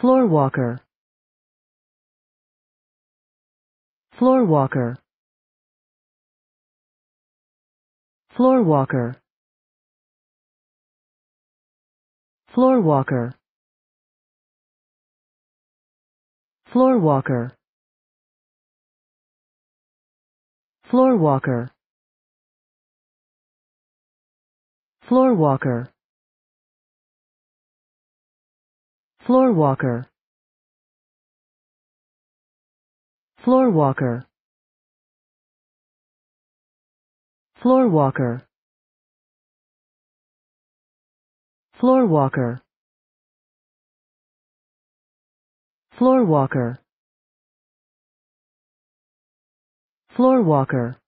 Floor walker. Floor walker. Floor walker. Floor walker. Floor walker. Floor walker. Floor walker. floor walker floor walker floor walker floor walker floor walker floor walker